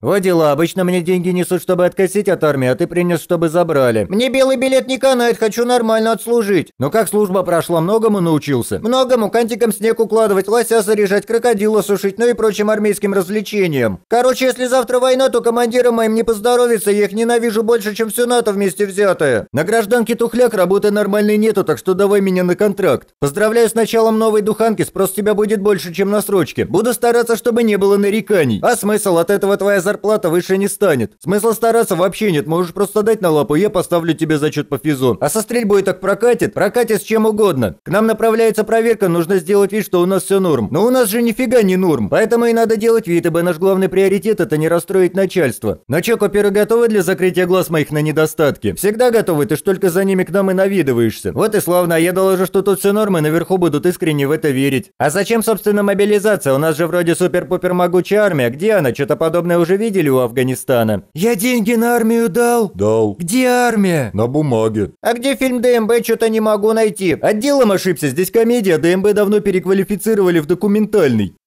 «Во дела, обычно мне деньги несут, чтобы откосить от армии, а ты принес, чтобы забрали». «Мне белый билет не канает, хочу нормально отслужить». «Но как служба прошла, многому научился?» «Многому, кантиком снег укладывать, лося заряжать, крокодила сушить, ну и прочим армейским развлечениям». «Короче, если завтра война, то командирам моим не поздоровится, я их ненавижу больше, чем всю НАТО вместе взятое». «На гражданке тухляк работы нормальной нету, так что давай меня на контракт». «Поздравляю с началом новой духанки, спрос тебя будет больше, чем на срочке. Буду стараться, чтобы не было нареканий. А смысл от этого твоя зарплата выше не станет. Смысла стараться вообще нет, можешь просто дать на лапу, я поставлю тебе зачет по физу. А со стрельбой так прокатит? Прокатит с чем угодно. К нам направляется проверка, нужно сделать вид, что у нас все норм. Но у нас же нифига не норм, поэтому и надо делать вид, ибо наш главный приоритет это не расстроить начальство. Но чё, коперы готовы для закрытия глаз моих на недостатки? Всегда готовы, ты ж только за ними к нам и навидываешься. Вот и славно, я доложу, что тут все нормы, наверху будут искренне в это верить. А зачем, собственно, мобилизация? У нас же вроде супер-пупер могучая армия, где она? Что-то подобное уже видели у Афганистана. Я деньги на армию дал? Дал. Где армия? На бумаге. А где фильм ДМБ, что-то не могу найти. Отделом ошибся, здесь комедия, ДМБ давно переквалифицировали в документальный.